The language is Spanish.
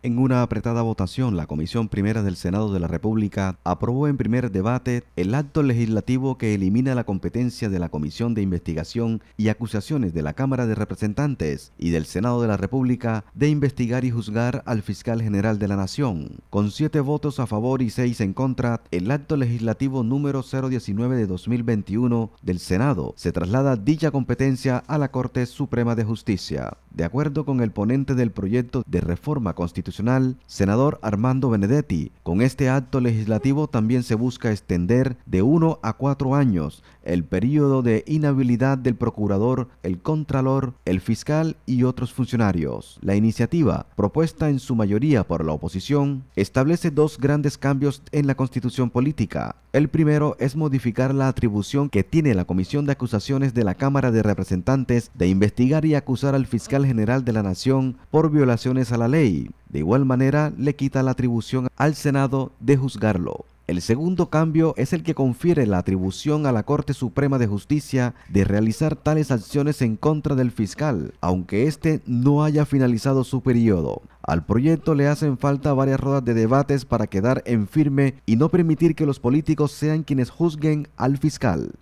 En una apretada votación, la Comisión Primera del Senado de la República aprobó en primer debate el acto legislativo que elimina la competencia de la Comisión de Investigación y Acusaciones de la Cámara de Representantes y del Senado de la República de investigar y juzgar al fiscal general de la Nación. Con siete votos a favor y seis en contra, el acto legislativo número 019 de 2021 del Senado se traslada dicha competencia a la Corte Suprema de Justicia. De acuerdo con el ponente del proyecto de reforma constitucional, senador Armando Benedetti. Con este acto legislativo también se busca extender de uno a cuatro años el periodo de inhabilidad del procurador, el contralor, el fiscal y otros funcionarios. La iniciativa, propuesta en su mayoría por la oposición, establece dos grandes cambios en la constitución política. El primero es modificar la atribución que tiene la Comisión de Acusaciones de la Cámara de Representantes de investigar y acusar al fiscal general de la Nación por violaciones a la ley. De igual manera, le quita la atribución al Senado de juzgarlo. El segundo cambio es el que confiere la atribución a la Corte Suprema de Justicia de realizar tales acciones en contra del fiscal, aunque éste no haya finalizado su periodo. Al proyecto le hacen falta varias ruedas de debates para quedar en firme y no permitir que los políticos sean quienes juzguen al fiscal.